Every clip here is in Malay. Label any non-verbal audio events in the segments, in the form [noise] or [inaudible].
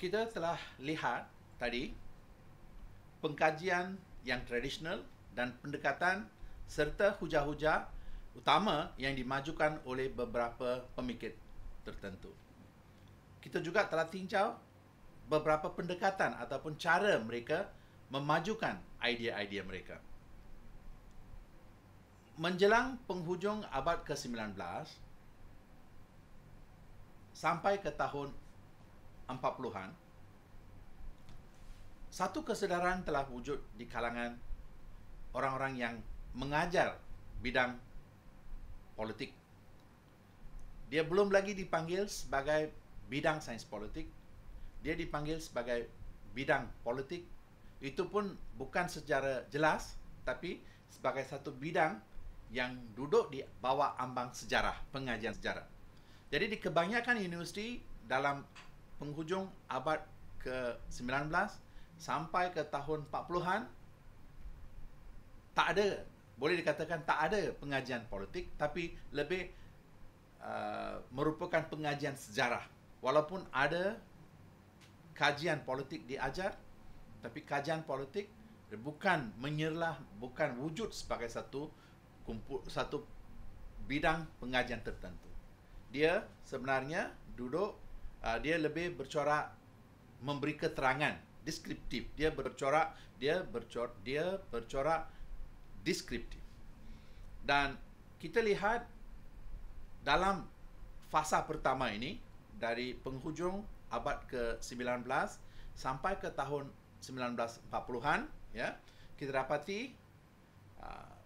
kita telah lihat tadi pengkajian yang tradisional dan pendekatan serta hujah-hujah utama yang dimajukan oleh beberapa pemikir tertentu. Kita juga telah tinjau beberapa pendekatan ataupun cara mereka memajukan idea-idea mereka. Menjelang penghujung abad ke-19 sampai ke tahun 1900 40-an, satu kesedaran telah wujud di kalangan orang-orang yang mengajar bidang politik. Dia belum lagi dipanggil sebagai bidang sains politik. Dia dipanggil sebagai bidang politik. Itu pun bukan secara jelas, tapi sebagai satu bidang yang duduk di bawah ambang sejarah, pengajian sejarah. Jadi di kebanyakan universiti dalam penghujung abad ke-19 sampai ke tahun 40-an tak ada boleh dikatakan tak ada pengajian politik tapi lebih uh, merupakan pengajian sejarah walaupun ada kajian politik diajar tapi kajian politik bukan menyerlah bukan wujud sebagai satu kumpul satu bidang pengajian tertentu dia sebenarnya duduk uh, dia lebih bercorak memberi keterangan deskriptif dia bercorak dia bercorak dia bercorak deskriptif dan kita lihat dalam fasa pertama ini dari penghujung abad ke-19 sampai ke tahun 1940-an ya kita dapati uh,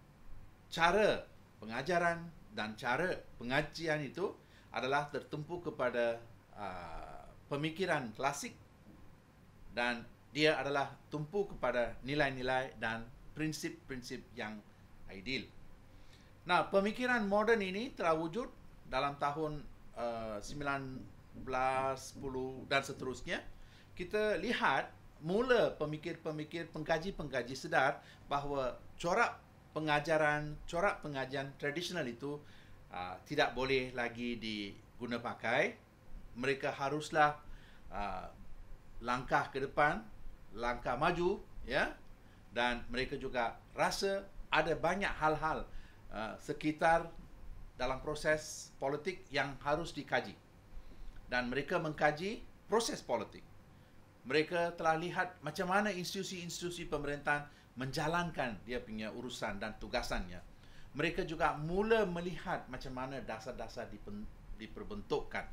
cara pengajaran dan cara pengajian itu adalah tertumpu kepada uh, pemikiran klasik dan dia adalah tumpu kepada nilai-nilai dan prinsip-prinsip yang ideal. Nah, pemikiran moden ini telah wujud dalam tahun eh, uh, 1910 dan seterusnya. Kita lihat mula pemikir-pemikir pengkaji-pengkaji sedar bahawa corak pengajaran, corak pengajian tradisional itu uh, tidak boleh lagi digunapakai pakai mereka haruslah uh, langkah ke depan, langkah maju, ya. Dan mereka juga rasa ada banyak hal-hal uh, sekitar dalam proses politik yang harus dikaji. Dan mereka mengkaji proses politik. Mereka telah lihat macam mana institusi-institusi pemerintahan menjalankan dia punya urusan dan tugasannya. Mereka juga mula melihat macam mana dasar-dasar diperbentukkan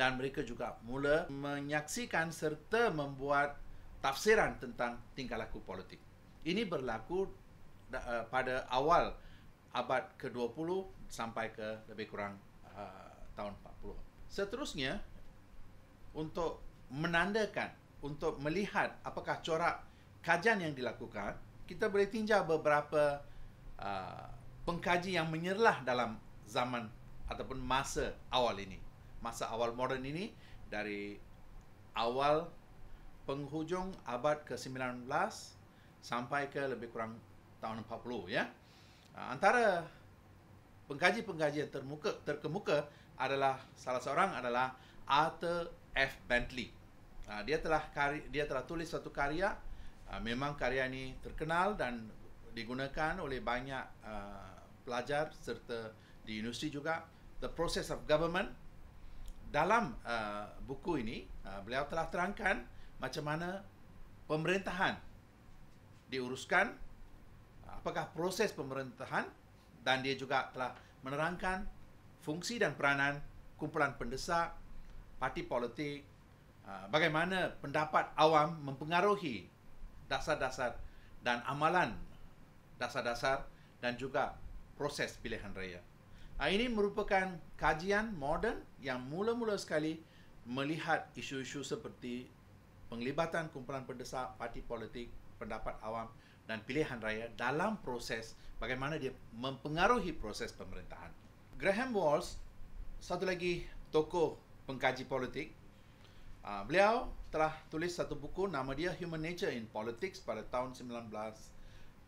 dan mereka juga mula menyaksikan serta membuat tafsiran tentang tingkah laku politik. Ini berlaku eh, pada awal abad ke-20 sampai ke lebih kurang uh, tahun 40. Seterusnya untuk menandakan untuk melihat apakah corak kajian yang dilakukan, kita boleh tinjau beberapa uh, pengkaji yang menyerlah dalam zaman ataupun masa awal ini masa awal moden ini dari awal penghujung abad ke-19 sampai ke lebih kurang tahun 40 ya. Ah, antara pengkaji-pengkaji yang termuka, terkemuka adalah salah seorang adalah Arthur F. Bentley. Ah, dia telah dia telah tulis satu karya. Ah, memang karya ini terkenal dan digunakan oleh banyak pelajar serta di universiti juga. The Process of Government dalam uh, buku ini uh, beliau telah terangkan macam mana pemerintahan diuruskan apakah proses pemerintahan dan dia juga telah menerangkan fungsi dan peranan kumpulan pendesak parti politik uh, bagaimana pendapat awam mempengaruhi dasar-dasar dan amalan dasar-dasar dan juga proses pilihan raya. Ini merupakan kajian moden yang mula-mula sekali melihat isu-isu seperti penglibatan kumpulan pendesak, parti politik, pendapat awam dan pilihan raya dalam proses bagaimana dia mempengaruhi proses pemerintahan. Graham Walls, satu lagi tokoh pengkaji politik, ah, beliau telah tulis satu buku nama dia Human Nature in Politics pada tahun 1908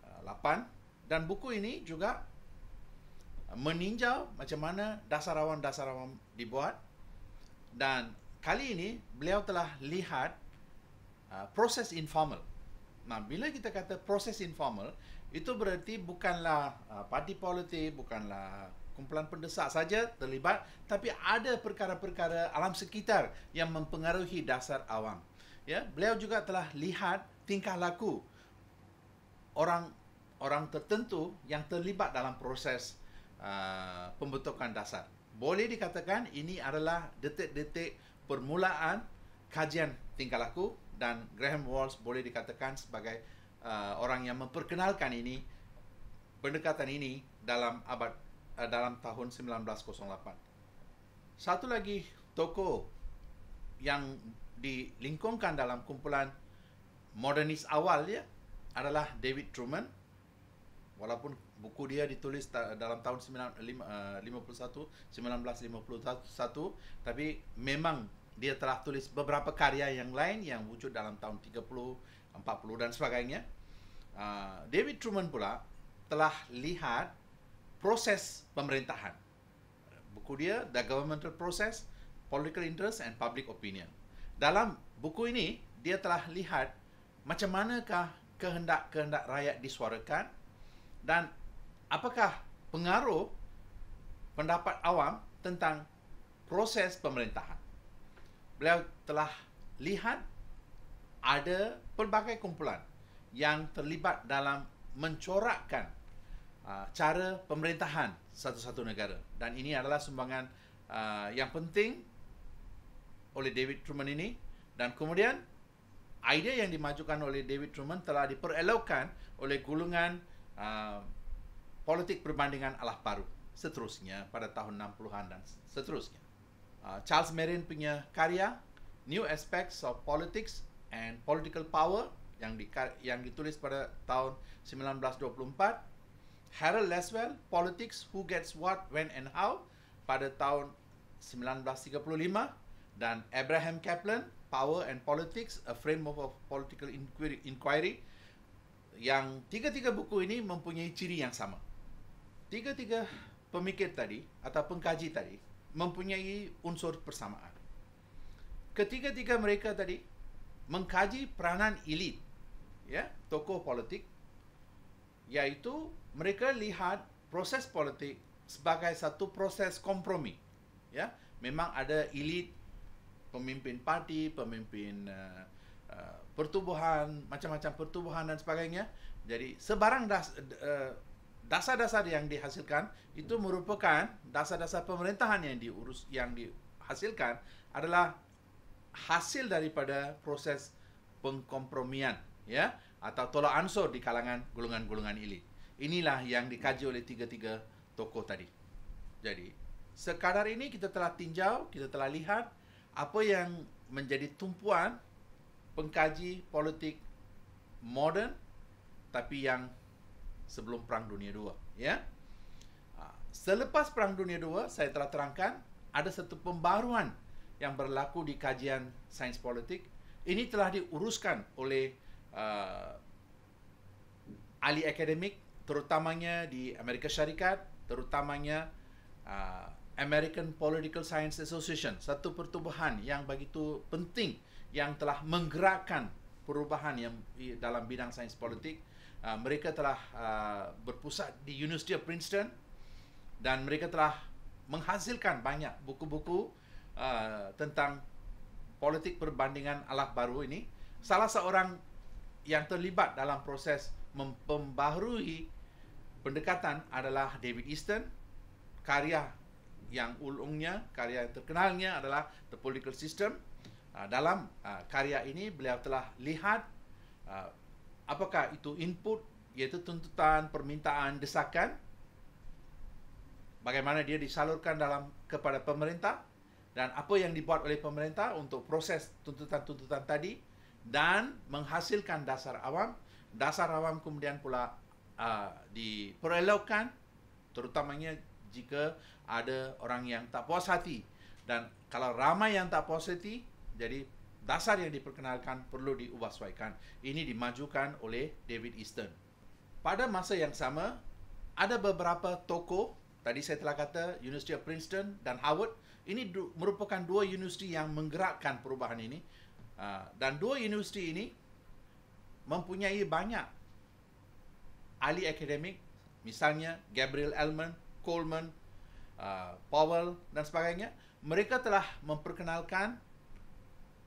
ah, dan buku ini juga meninjau macam mana dasar awam-dasar awam dibuat dan kali ini beliau telah lihat uh, proses informal. Nah, bila kita kata proses informal, itu berarti bukanlah uh, parti politik, bukanlah kumpulan pendesak saja terlibat, tapi ada perkara-perkara alam sekitar yang mempengaruhi dasar awam. Ya, beliau juga telah lihat tingkah laku orang-orang tertentu yang terlibat dalam proses uh, pembentukan dasar. Boleh dikatakan ini adalah detik-detik permulaan kajian tingkah laku dan Graham Walls boleh dikatakan sebagai uh, orang yang memperkenalkan ini pendekatan ini dalam abad uh, dalam tahun 1908. Satu lagi toko yang dilingkungkan dalam kumpulan modernis awal ya adalah David Truman walaupun buku dia ditulis ta- dalam tahun 1951, 1951 eh, tapi memang dia telah tulis beberapa karya yang lain yang wujud dalam tahun 30, 40 dan sebagainya. Uh, David Truman pula telah lihat proses pemerintahan. Buku dia The Governmental Process, Political Interest and Public Opinion. Dalam buku ini dia telah lihat macam manakah kehendak-kehendak rakyat disuarakan dan apakah pengaruh pendapat awam tentang proses pemerintahan. Beliau telah lihat ada pelbagai kumpulan yang terlibat dalam mencorakkan uh, cara pemerintahan satu-satu negara dan ini adalah sumbangan uh, yang penting oleh David Truman ini dan kemudian idea yang dimajukan oleh David Truman telah diperelokkan oleh gulungan uh, politik perbandingan alah paruh seterusnya pada tahun 60-an dan seterusnya. Uh, Charles Merrin punya karya New Aspects of Politics and Political Power yang di, yang ditulis pada tahun 1924. Harold Laswell, Politics, Who Gets What, When and How pada tahun 1935. Dan Abraham Kaplan, Power and Politics, A Framework of Political inquiry yang tiga-tiga buku ini mempunyai ciri yang sama tiga-tiga pemikir tadi atau pengkaji tadi mempunyai unsur persamaan. Ketiga-tiga mereka tadi mengkaji peranan elit, ya, tokoh politik, iaitu mereka lihat proses politik sebagai satu proses kompromi. Ya, memang ada elit pemimpin parti, pemimpin uh, uh, pertubuhan, macam-macam pertubuhan dan sebagainya. Jadi sebarang das, uh, dasar-dasar yang dihasilkan itu merupakan dasar-dasar pemerintahan yang diurus yang dihasilkan adalah hasil daripada proses pengkompromian ya atau tolak ansur di kalangan golongan-golongan elit. Inilah yang dikaji oleh tiga-tiga tokoh tadi. Jadi, sekadar ini kita telah tinjau, kita telah lihat apa yang menjadi tumpuan pengkaji politik moden tapi yang sebelum Perang Dunia II. Ya? Ah, selepas Perang Dunia II, saya telah terangkan ada satu pembaruan yang berlaku di kajian sains politik. Ini telah diuruskan oleh uh, ahli akademik, terutamanya di Amerika Syarikat, terutamanya uh, American Political Science Association, satu pertubuhan yang begitu penting yang telah menggerakkan perubahan yang dalam bidang sains politik. Hmm. Ah, mereka telah uh, berpusat di University of Princeton dan mereka telah menghasilkan banyak buku-buku uh, tentang politik perbandingan alat baru ini. Salah seorang yang terlibat dalam proses mempembaharui pendekatan adalah David Easton. Karya yang ulungnya, karya yang terkenalnya adalah The Political System. Uh, dalam uh, karya ini beliau telah lihat uh, Apakah itu input iaitu tuntutan, permintaan, desakan? Bagaimana dia disalurkan dalam kepada pemerintah? Dan apa yang dibuat oleh pemerintah untuk proses tuntutan-tuntutan tadi dan menghasilkan dasar awam? Dasar awam kemudian pula uh, ah, diperelokkan terutamanya jika ada orang yang tak puas hati dan kalau ramai yang tak puas hati jadi dasar yang diperkenalkan perlu diubahsuaikan. Ini dimajukan oleh David Easton. Pada masa yang sama, ada beberapa tokoh, tadi saya telah kata University of Princeton dan Harvard, ini du- merupakan dua universiti yang menggerakkan perubahan ini. Uh, dan dua universiti ini mempunyai banyak ahli akademik, misalnya Gabriel Elman, Coleman, uh, Powell dan sebagainya. Mereka telah memperkenalkan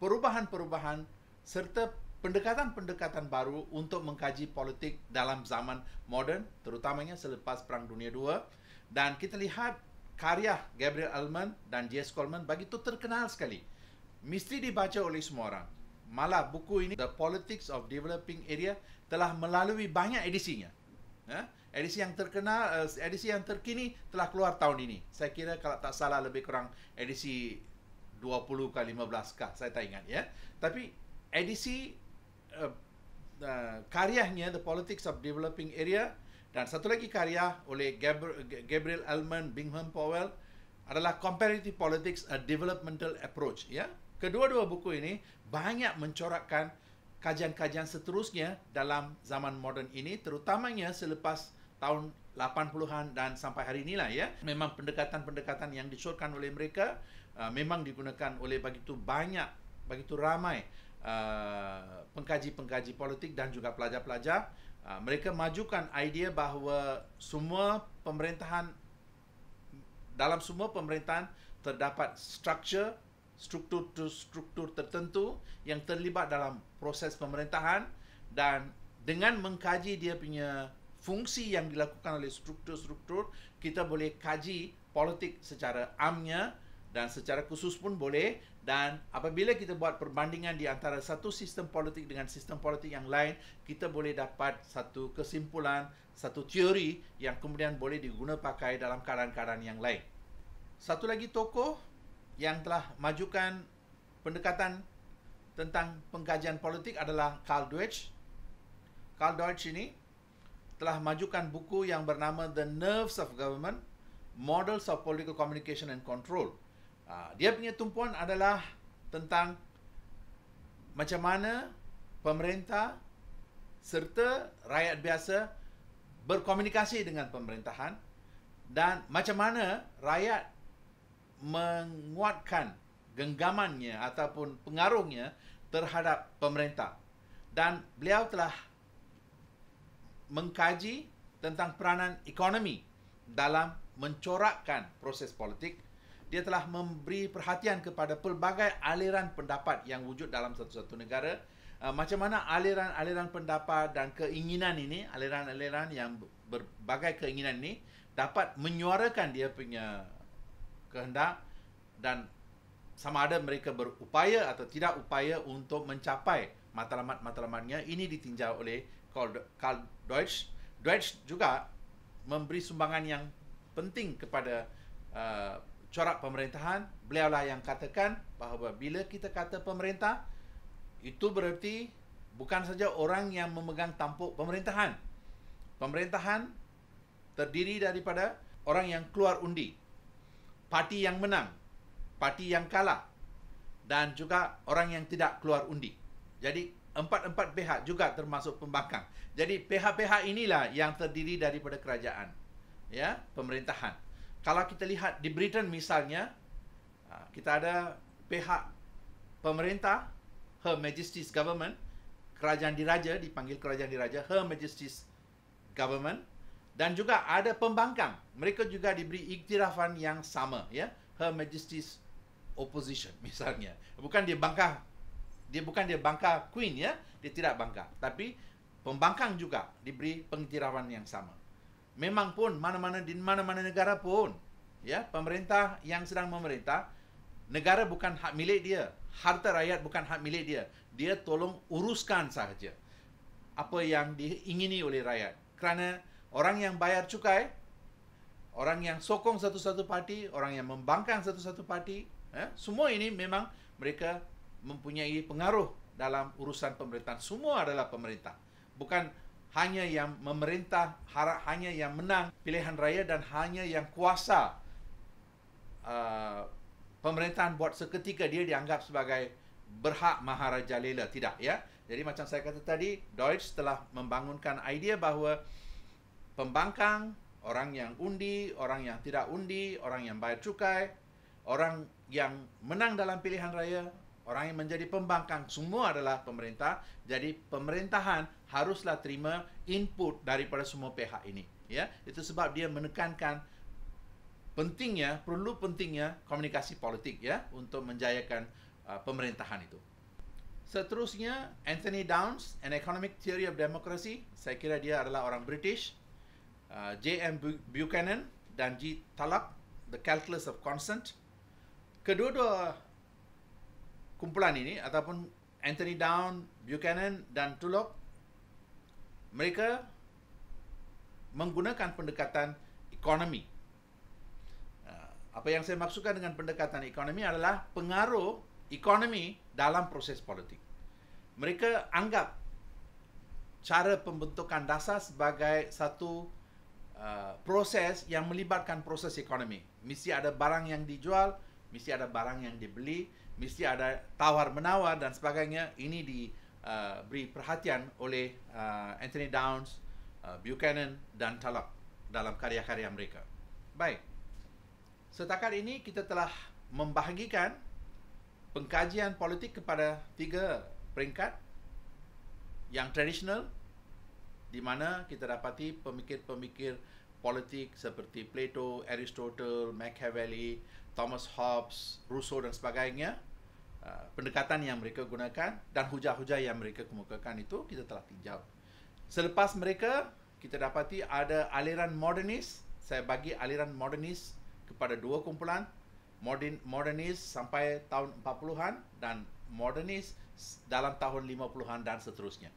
perubahan-perubahan serta pendekatan-pendekatan baru untuk mengkaji politik dalam zaman moden terutamanya selepas Perang Dunia II dan kita lihat karya Gabriel Allman dan J.S. Coleman bagi itu terkenal sekali mesti dibaca oleh semua orang malah buku ini The Politics of Developing Area telah melalui banyak edisinya ya? edisi yang terkenal eh, edisi yang terkini telah keluar tahun ini saya kira kalau tak salah lebih kurang edisi 20 ke 15 ke saya tak ingat ya tapi edisi uh, eh, uh, eh, karyanya The Politics of Developing Area dan satu lagi karya oleh Gabriel Alman Bingham Powell adalah Comparative Politics a Developmental Approach ya kedua-dua buku ini banyak mencorakkan kajian-kajian seterusnya dalam zaman moden ini terutamanya selepas tahun 80-an dan sampai hari inilah ya memang pendekatan-pendekatan yang disorkan oleh mereka Ah, memang digunakan oleh begitu banyak begitu ramai uh, pengkaji-pengkaji politik dan juga pelajar-pelajar uh, mereka majukan idea bahawa semua pemerintahan dalam semua pemerintahan terdapat struktur struktur struktur tertentu yang terlibat dalam proses pemerintahan dan dengan mengkaji dia punya fungsi yang dilakukan oleh struktur-struktur kita boleh kaji politik secara amnya dan secara khusus pun boleh dan apabila kita buat perbandingan di antara satu sistem politik dengan sistem politik yang lain kita boleh dapat satu kesimpulan satu teori yang kemudian boleh diguna pakai dalam keadaan-keadaan yang lain satu lagi tokoh yang telah majukan pendekatan tentang pengkajian politik adalah Carl Deutsch Carl Deutsch ini telah majukan buku yang bernama The Nerves of Government Models of Political Communication and Control Ah, dia punya tumpuan adalah tentang macam mana pemerintah serta rakyat biasa berkomunikasi dengan pemerintahan dan macam mana rakyat menguatkan genggamannya ataupun pengaruhnya terhadap pemerintah. Dan beliau telah mengkaji tentang peranan ekonomi dalam mencorakkan proses politik dia telah memberi perhatian kepada pelbagai aliran pendapat yang wujud dalam satu-satu negara. Uh, macam mana aliran-aliran pendapat dan keinginan ini, aliran-aliran yang berbagai keinginan ini dapat menyuarakan dia punya kehendak dan sama ada mereka berupaya atau tidak upaya untuk mencapai matlamat-matlamatnya ini ditinjau oleh Karl Deutsch. Deutsch juga memberi sumbangan yang penting kepada uh, corak pemerintahan, beliaulah yang katakan bahawa bila kita kata pemerintah, itu bererti bukan saja orang yang memegang tampuk pemerintahan. Pemerintahan terdiri daripada orang yang keluar undi, parti yang menang, parti yang kalah dan juga orang yang tidak keluar undi. Jadi empat-empat pihak juga termasuk pembangkang. Jadi pihak-pihak inilah yang terdiri daripada kerajaan. Ya, pemerintahan kalau kita lihat di Britain misalnya, ah, kita ada pihak pemerintah, Her Majesty's Government, kerajaan diraja, dipanggil kerajaan diraja, Her Majesty's Government, dan juga ada pembangkang. Mereka juga diberi iktirafan yang sama, ya, Her Majesty's Opposition [laughs] misalnya. Bukan dia bangkah, dia bukan dia bangka Queen, ya, dia tidak bangka Tapi pembangkang juga diberi pengiktirafan yang sama memang pun mana-mana di mana-mana negara pun ya pemerintah yang sedang memerintah negara bukan hak milik dia harta rakyat bukan hak milik dia dia tolong uruskan sahaja apa yang diingini oleh rakyat kerana orang yang bayar cukai orang yang sokong satu-satu parti orang yang membangkang satu-satu parti ya, semua ini memang mereka mempunyai pengaruh dalam urusan pemerintahan semua adalah pemerintah bukan hanya yang memerintah hanya yang menang pilihan raya dan hanya yang kuasa uh, pemerintahan buat seketika dia dianggap sebagai berhak maharaja lela tidak ya jadi macam saya kata tadi Deutsch telah membangunkan idea bahawa pembangkang orang yang undi orang yang tidak undi orang yang bayar cukai orang yang menang dalam pilihan raya orang yang menjadi pembangkang semua adalah pemerintah jadi pemerintahan haruslah terima input daripada semua pihak ini ya itu sebab dia menekankan pentingnya perlu pentingnya komunikasi politik ya untuk menjayakan uh, pemerintahan itu seterusnya Anthony Downs an economic theory of democracy saya kira dia adalah orang British uh, JM Buchanan dan G Talak the calculus of consent kedua-dua kumpulan ini ataupun Anthony Down, Buchanan dan Tulop mereka menggunakan pendekatan ekonomi. Ah, apa yang saya maksudkan dengan pendekatan ekonomi adalah pengaruh ekonomi dalam proses politik. Mereka anggap cara pembentukan dasar sebagai satu uh, proses yang melibatkan proses ekonomi. Mesti ada barang yang dijual, mesti ada barang yang dibeli, mesti ada tawar menawar dan sebagainya ini di uh, beri perhatian oleh uh, Anthony Downs, uh, Buchanan dan Tulloch dalam karya-karya mereka. Baik. Setakat ini kita telah membahagikan pengkajian politik kepada tiga peringkat yang tradisional di mana kita dapati pemikir-pemikir politik seperti Plato, Aristotle, Machiavelli Thomas Hobbes, Rousseau dan sebagainya uh, pendekatan yang mereka gunakan dan hujah-hujah yang mereka kemukakan itu kita telah tinjau. Selepas mereka, kita dapati ada aliran modernis. Saya bagi aliran modernis kepada dua kumpulan. Modern, modernis sampai tahun 40-an dan modernis dalam tahun 50-an dan seterusnya.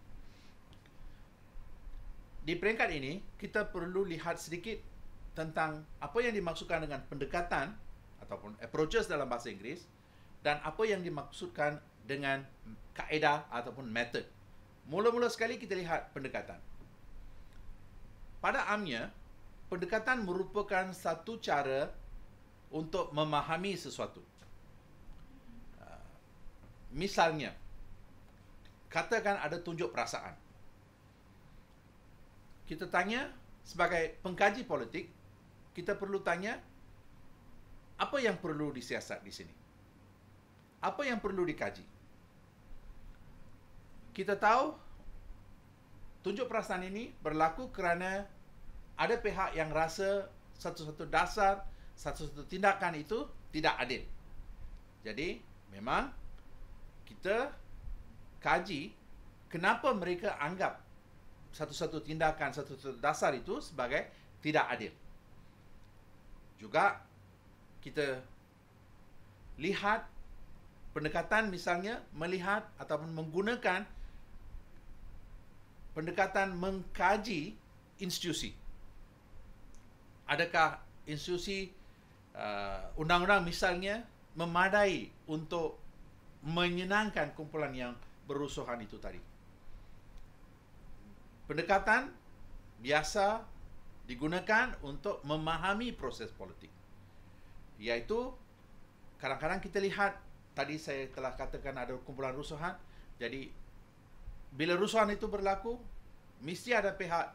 Di peringkat ini, kita perlu lihat sedikit tentang apa yang dimaksudkan dengan pendekatan ataupun approaches eh, dalam bahasa Inggeris dan apa yang dimaksudkan dengan kaedah ataupun method. Mula-mula sekali kita lihat pendekatan. Pada amnya, pendekatan merupakan satu cara untuk memahami sesuatu. Ah, misalnya, katakan ada tunjuk perasaan. Kita tanya sebagai pengkaji politik, kita perlu tanya apa yang perlu disiasat di sini? Apa yang perlu dikaji? Kita tahu tunjuk perasaan ini berlaku kerana ada pihak yang rasa satu-satu dasar, satu-satu tindakan itu tidak adil. Jadi, memang kita kaji kenapa mereka anggap satu-satu tindakan, satu-satu dasar itu sebagai tidak adil. Juga kita lihat pendekatan misalnya melihat ataupun menggunakan pendekatan mengkaji institusi. Adakah institusi uh, undang-undang misalnya memadai untuk menyenangkan kumpulan yang berusuhan itu tadi? Pendekatan biasa digunakan untuk memahami proses politik iaitu kadang-kadang kita lihat tadi saya telah katakan ada kumpulan rusuhan jadi bila rusuhan itu berlaku mesti ada pihak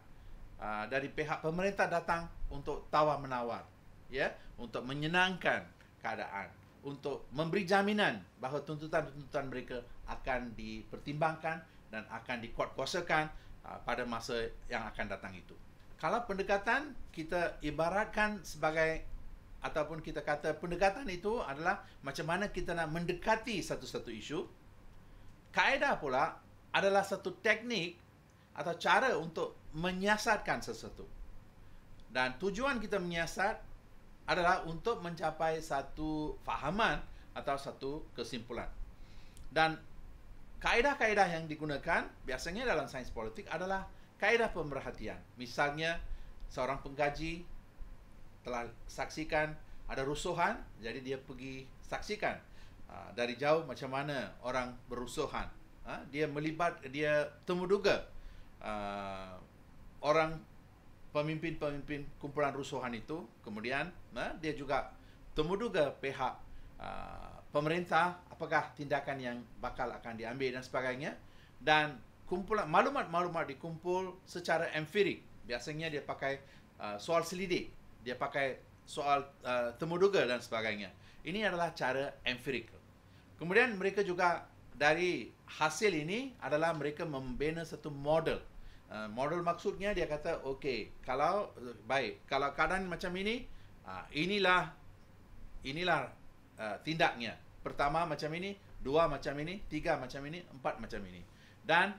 uh, dari pihak pemerintah datang untuk tawar menawar ya untuk menyenangkan keadaan untuk memberi jaminan bahawa tuntutan-tuntutan mereka akan dipertimbangkan dan akan dikuatkuasakan uh, pada masa yang akan datang itu kalau pendekatan kita ibaratkan sebagai ataupun kita kata pendekatan itu adalah macam mana kita nak mendekati satu-satu isu. Kaedah pula adalah satu teknik atau cara untuk menyiasatkan sesuatu. Dan tujuan kita menyiasat adalah untuk mencapai satu fahaman atau satu kesimpulan. Dan kaedah-kaedah yang digunakan biasanya dalam sains politik adalah kaedah pemerhatian. Misalnya, seorang pengkaji telah saksikan ada rusuhan, jadi dia pergi saksikan ha, dari jauh macam mana orang berusuhan. Ha, dia melibat, dia temuduga ha, orang pemimpin-pemimpin kumpulan rusuhan itu. Kemudian dia juga temuduga pihak pemerintah apakah tindakan yang bakal akan diambil dan sebagainya. Dan kumpulan maklumat-maklumat dikumpul secara empirik. Biasanya dia pakai soal selidik dia pakai soal uh, temuduga dan sebagainya. Ini adalah cara empirical. Kemudian mereka juga dari hasil ini adalah mereka membina satu model. Uh, model maksudnya dia kata okey, kalau uh, baik, kalau keadaan macam ini, uh, inilah inilah uh, tindaknya. Pertama macam ini, dua macam ini, tiga macam ini, empat macam ini. Dan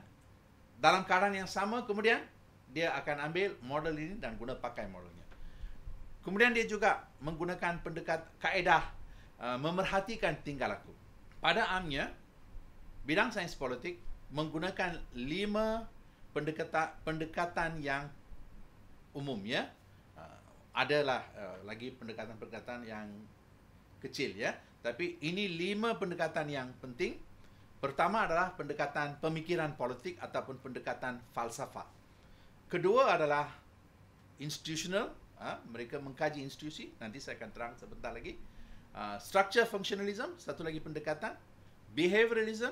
dalam keadaan yang sama kemudian dia akan ambil model ini dan guna pakai modelnya. Kemudian dia juga menggunakan pendekat kaedah uh, memerhatikan tingkah laku. Pada amnya, bidang sains politik menggunakan lima pendekatan, pendekatan yang umum. Ya. Uh, adalah uh, lagi pendekatan-pendekatan yang kecil. ya. Tapi ini lima pendekatan yang penting. Pertama adalah pendekatan pemikiran politik ataupun pendekatan falsafah. Kedua adalah institutional ha? mereka mengkaji institusi nanti saya akan terang sebentar lagi uh, structure functionalism satu lagi pendekatan behavioralism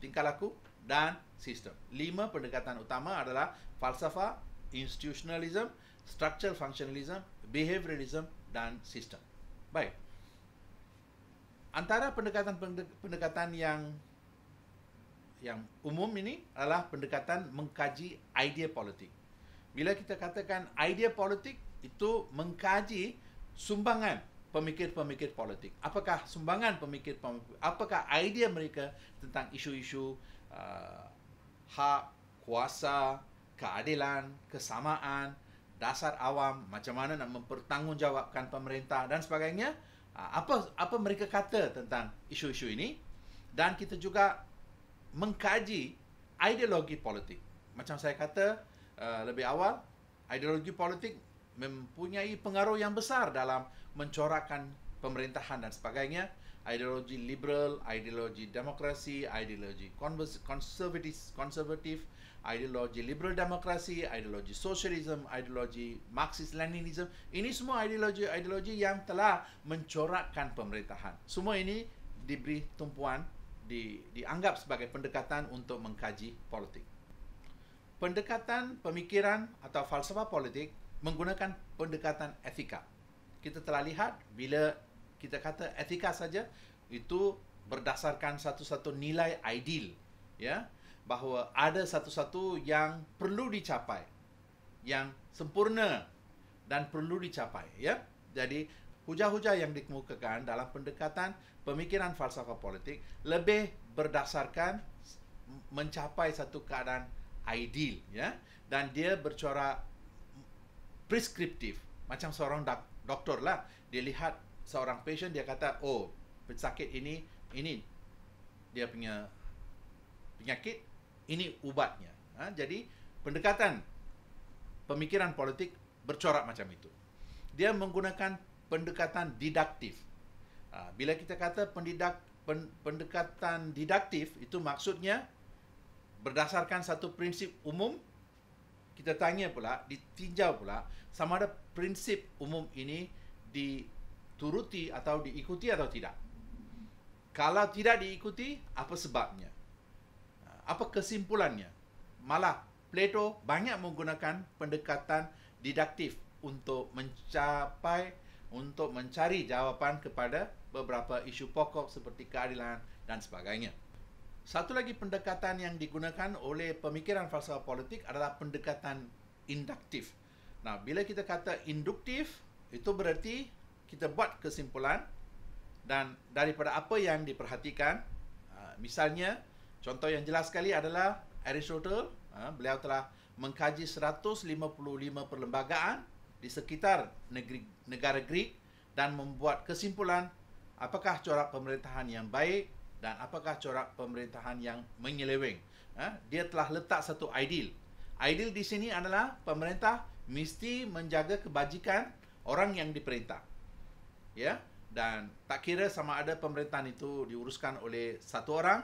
tingkah laku dan sistem lima pendekatan utama adalah falsafah institutionalism structural functionalism behavioralism dan sistem baik antara pendekatan-pendekatan yang yang umum ini adalah pendekatan mengkaji idea politik. Bila kita katakan idea politik, itu mengkaji sumbangan pemikir-pemikir politik. Apakah sumbangan pemikir pemikir apakah idea mereka tentang isu-isu uh, hak, kuasa, keadilan, kesamaan, dasar awam, macam mana nak mempertanggungjawabkan pemerintah dan sebagainya. Uh, apa apa mereka kata tentang isu-isu ini? Dan kita juga mengkaji ideologi politik. Macam saya kata uh, lebih awal, ideologi politik mempunyai pengaruh yang besar dalam mencorakkan pemerintahan dan sebagainya ideologi liberal, ideologi demokrasi, ideologi konservatif, konservatif, ideologi liberal demokrasi, ideologi sosialisme, ideologi marxist Leninisme. Ini semua ideologi-ideologi yang telah mencorakkan pemerintahan. Semua ini diberi tumpuan di dianggap sebagai pendekatan untuk mengkaji politik. Pendekatan pemikiran atau falsafah politik menggunakan pendekatan etika. Kita telah lihat bila kita kata etika saja itu berdasarkan satu-satu nilai ideal ya bahawa ada satu-satu yang perlu dicapai yang sempurna dan perlu dicapai ya jadi hujah-hujah yang dikemukakan dalam pendekatan pemikiran falsafah politik lebih berdasarkan mencapai satu keadaan ideal ya dan dia bercorak Preskriptif, macam seorang dok- doktor lah dia lihat seorang patient dia kata oh pesakit ini ini dia punya penyakit ini ubatnya ha? jadi pendekatan pemikiran politik bercorak macam itu dia menggunakan pendekatan didaktif ha, bila kita kata pendidak pen, pendekatan didaktif itu maksudnya berdasarkan satu prinsip umum kita tanya pula, ditinjau pula sama ada prinsip umum ini dituruti atau diikuti atau tidak. Kalau tidak diikuti, apa sebabnya? Apa kesimpulannya? Malah Plato banyak menggunakan pendekatan didaktif untuk mencapai untuk mencari jawapan kepada beberapa isu pokok seperti keadilan dan sebagainya. Satu lagi pendekatan yang digunakan oleh pemikiran falsafah politik adalah pendekatan induktif. Nah, bila kita kata induktif, itu berarti kita buat kesimpulan dan daripada apa yang diperhatikan, ha, misalnya contoh yang jelas sekali adalah Aristotle, ha, beliau telah mengkaji 155 perlembagaan di sekitar negeri, negara Greek dan membuat kesimpulan apakah corak pemerintahan yang baik dan apakah corak pemerintahan yang menyeleweng. Ha? Dia telah letak satu ideal. Ideal di sini adalah pemerintah mesti menjaga kebajikan orang yang diperintah. Ya, dan tak kira sama ada pemerintahan itu diuruskan oleh satu orang,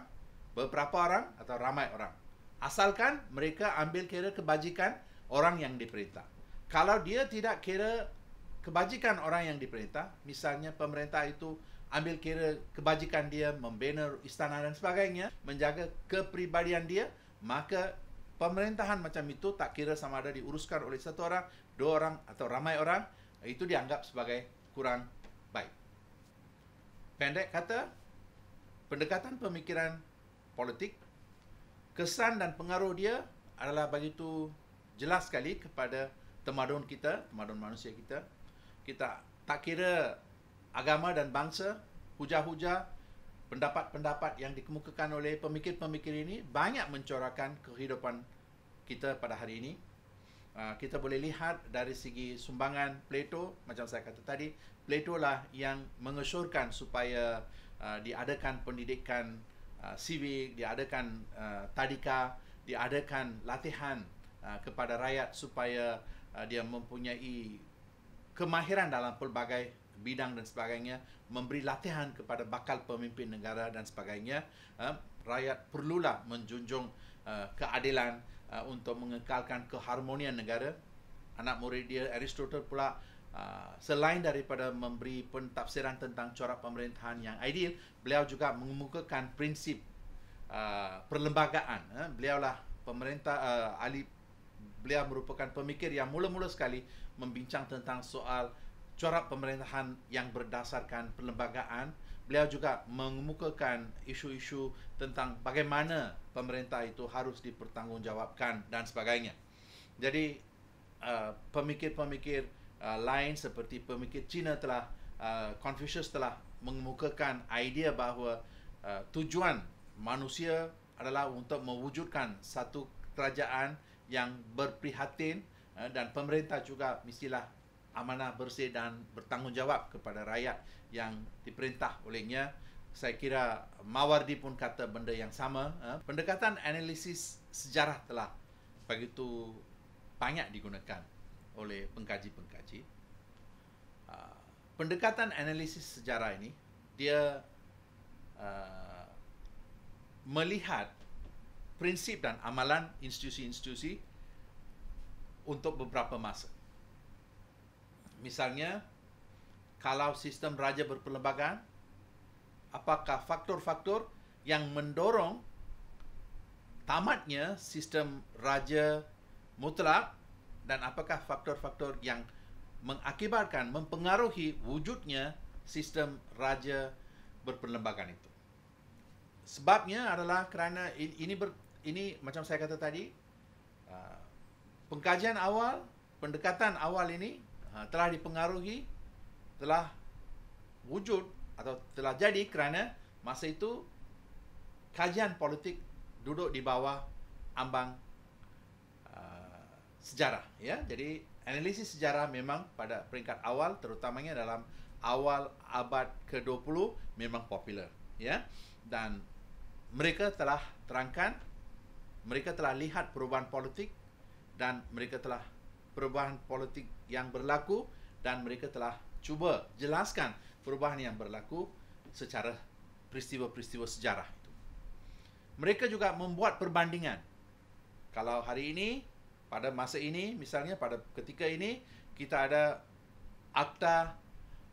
beberapa orang atau ramai orang. Asalkan mereka ambil kira kebajikan orang yang diperintah. Kalau dia tidak kira kebajikan orang yang diperintah, misalnya pemerintah itu ambil kira kebajikan dia membina istana dan sebagainya menjaga kepribadian dia maka pemerintahan macam itu tak kira sama ada diuruskan oleh satu orang dua orang atau ramai orang itu dianggap sebagai kurang baik pendek kata pendekatan pemikiran politik kesan dan pengaruh dia adalah begitu jelas sekali kepada temadun kita temadun manusia kita kita tak kira agama dan bangsa, hujah-hujah, pendapat-pendapat yang dikemukakan oleh pemikir-pemikir ini banyak mencorakkan kehidupan kita pada hari ini. Ah, kita boleh lihat dari segi sumbangan Plato, macam saya kata tadi, Plato lah yang mengesyorkan supaya ah, diadakan pendidikan ah, sivik, diadakan tadika, diadakan latihan kepada rakyat supaya dia mempunyai kemahiran dalam pelbagai bidang dan sebagainya memberi latihan kepada bakal pemimpin negara dan sebagainya uh, rakyat perlulah menjunjung uh, keadilan uh, untuk mengekalkan keharmonian negara anak murid dia Aristotle pula uh, selain daripada memberi pentafsiran tentang corak pemerintahan yang ideal beliau juga mengemukakan prinsip uh, perlembagaan uh, beliaulah pemerintah uh, ahli beliau merupakan pemikir yang mula-mula sekali membincang tentang soal corak pemerintahan yang berdasarkan perlembagaan. Beliau juga mengemukakan isu-isu tentang bagaimana pemerintah itu harus dipertanggungjawabkan dan sebagainya. Jadi uh, pemikir-pemikir uh, lain seperti pemikir Cina telah uh, Confucius telah mengemukakan idea bahawa tujuan manusia adalah untuk mewujudkan satu kerajaan yang berprihatin dan pemerintah juga mestilah amanah bersih dan bertanggungjawab kepada rakyat yang diperintah olehnya. Saya kira Mawardi pun kata benda yang sama. Eh. Pendekatan analisis sejarah telah begitu banyak digunakan oleh pengkaji-pengkaji. Ah, pendekatan analisis sejarah ini, dia ah, melihat prinsip dan amalan institusi-institusi untuk beberapa masa. Misalnya, kalau sistem raja berperlembagaan, apakah faktor-faktor yang mendorong tamatnya sistem raja mutlak dan apakah faktor-faktor yang mengakibatkan, mempengaruhi wujudnya sistem raja berperlembagaan itu. Sebabnya adalah kerana ini ber, ini macam saya kata tadi, ah, pengkajian awal, pendekatan awal ini Ha, telah dipengaruhi telah wujud atau telah jadi kerana masa itu kajian politik duduk di bawah ambang uh, sejarah ya jadi analisis sejarah memang pada peringkat awal terutamanya dalam awal abad ke-20 memang popular ya dan mereka telah terangkan mereka telah lihat perubahan politik dan mereka telah perubahan politik yang berlaku dan mereka telah cuba jelaskan perubahan yang berlaku secara peristiwa-peristiwa sejarah itu. Mereka juga membuat perbandingan. Kalau hari ini, pada masa ini, misalnya pada ketika ini, kita ada akta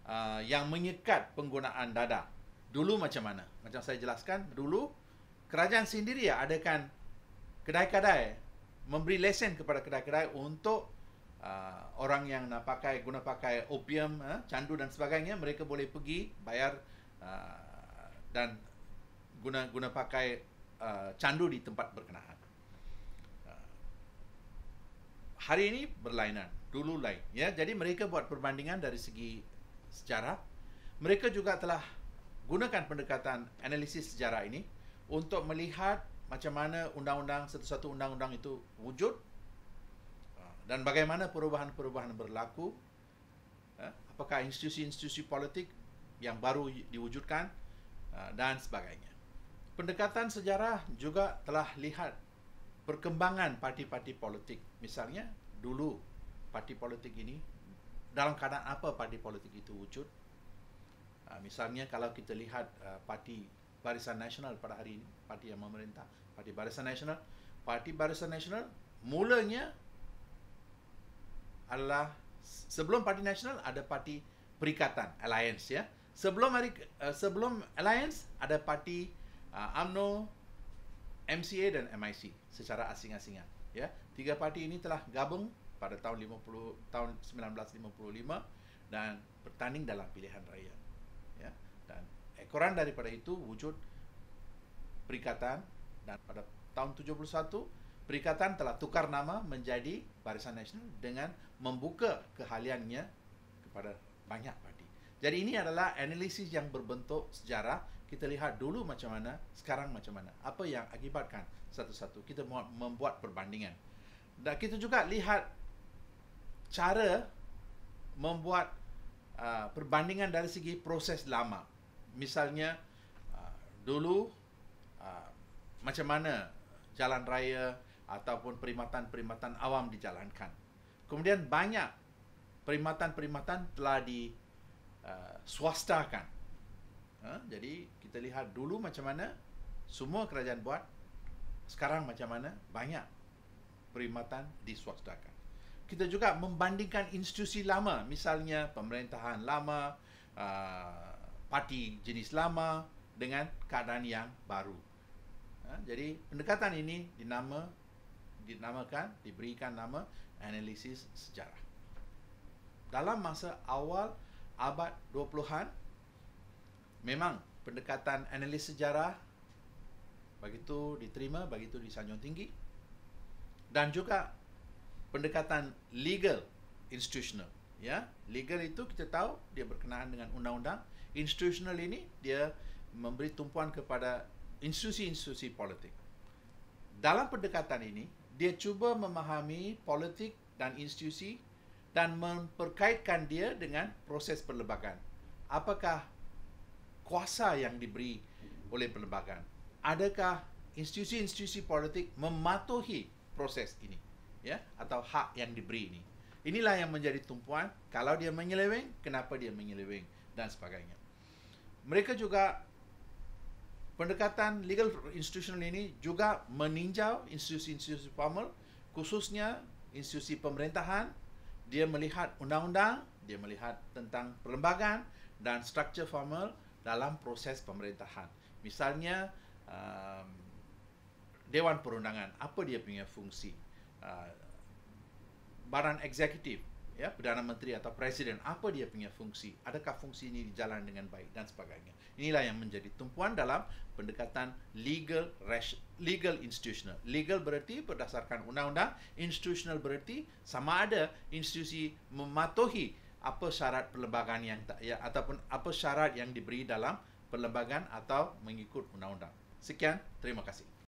uh, yang menyekat penggunaan dada. Dulu macam mana? Macam saya jelaskan, dulu kerajaan sendiri ya adakan kedai-kedai memberi lesen kepada kedai-kedai untuk uh, orang yang nak pakai guna pakai opium, uh, candu dan sebagainya, mereka boleh pergi bayar uh, dan guna guna pakai uh, candu di tempat berkenaan. Uh, hari ini berlainan, dulu lain. Ya, jadi mereka buat perbandingan dari segi sejarah. Mereka juga telah gunakan pendekatan analisis sejarah ini untuk melihat macam mana undang-undang satu-satu undang-undang itu wujud dan bagaimana perubahan-perubahan berlaku eh, apakah institusi-institusi politik yang baru diwujudkan eh, dan sebagainya pendekatan sejarah juga telah lihat perkembangan parti-parti politik misalnya dulu parti politik ini dalam keadaan apa parti politik itu wujud eh, misalnya kalau kita lihat parti Barisan Nasional pada hari ini parti yang memerintah parti Barisan Nasional parti Barisan Nasional mulanya adalah sebelum parti nasional ada parti perikatan alliance ya sebelum uh, sebelum alliance ada parti uh, eh, amno mca dan mic secara asing asing ya tiga parti ini telah gabung pada tahun 50 tahun 1955 dan bertanding dalam pilihan raya ya dan ekoran daripada itu wujud perikatan dan pada tahun 71 Perikatan telah tukar nama menjadi Barisan Nasional dengan membuka kehaliannya kepada banyak parti. Jadi ini adalah analisis yang berbentuk sejarah. Kita lihat dulu macam mana, sekarang macam mana. Apa yang akibatkan satu-satu. Kita membuat perbandingan. Dan kita juga lihat cara membuat uh, perbandingan dari segi proses lama. Misalnya uh, dulu uh, macam mana jalan raya ataupun perkhidmatan-perkhidmatan awam dijalankan. Kemudian banyak perkhidmatan-perkhidmatan telah di uh, swastakan. Ha? Jadi kita lihat dulu macam mana semua kerajaan buat, sekarang macam mana banyak perkhidmatan diswastakan. Kita juga membandingkan institusi lama, misalnya pemerintahan lama, uh, parti jenis lama dengan keadaan yang baru. Ha, jadi pendekatan ini dinama dinamakan diberikan nama analisis sejarah. Dalam masa awal abad 20-an memang pendekatan analisis sejarah begitu diterima, begitu disanjung tinggi dan juga pendekatan legal institutional ya legal itu kita tahu dia berkenaan dengan undang-undang institutional ini dia memberi tumpuan kepada institusi-institusi politik dalam pendekatan ini dia cuba memahami politik dan institusi dan memperkaitkan dia dengan proses perlembagaan. Apakah kuasa yang diberi oleh perlembagaan? Adakah institusi-institusi politik mematuhi proses ini? Ya, atau hak yang diberi ini. Inilah yang menjadi tumpuan kalau dia menyeleweng, kenapa dia menyeleweng dan sebagainya. Mereka juga pendekatan legal institutional ini juga meninjau institusi-institusi formal khususnya institusi pemerintahan dia melihat undang-undang dia melihat tentang perlembagaan dan struktur formal dalam proses pemerintahan misalnya um, dewan perundangan apa dia punya fungsi uh, badan eksekutif ya perdana menteri atau presiden apa dia punya fungsi adakah fungsi ini dijalan dengan baik dan sebagainya inilah yang menjadi tumpuan dalam pendekatan legal legal institutional legal berarti berdasarkan undang-undang institutional berarti sama ada institusi mematuhi apa syarat perlembagaan yang ya ataupun apa syarat yang diberi dalam perlembagaan atau mengikut undang-undang sekian terima kasih